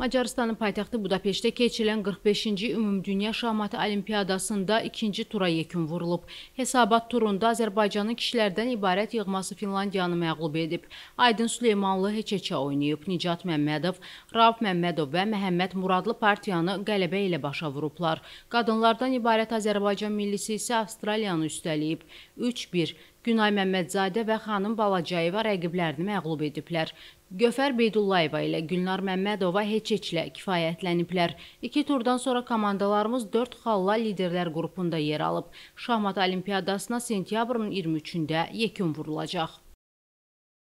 Macarıstanın paytaxtı Budapeştdə keçirilən 45-ci Ümumdünya Şahmatı Olimpiadasında ikinci tura yekun vurulub. Hesabat turunda Azərbaycanın kişilərdən ibarət yığması Finlandiyanı məğlub edib. Aydın Süleymanlı heç-heçə oynayıb. Nicat Məmmədov, Rauf Məmmədov və Məhəmməd Muradlı partiyanı qələbə ilə başa vurublar. Qadınlardan ibarət Azərbaycan millisi isə Avstraliyanı üstələyib. 3-1 Günay Məmmədzadə və xanım Balacayeva rəqiblərini məğlub ediblər. Göfər Beydullayeva ilə Gülnar Məmmədova heç-heçlə kifayətləniblər. İki turdan sonra komandalarımız 4 xalla liderlər qrupunda yer alıb. Şahmat Olimpiadasına sentyabrın 23-də yekun vurulacaq.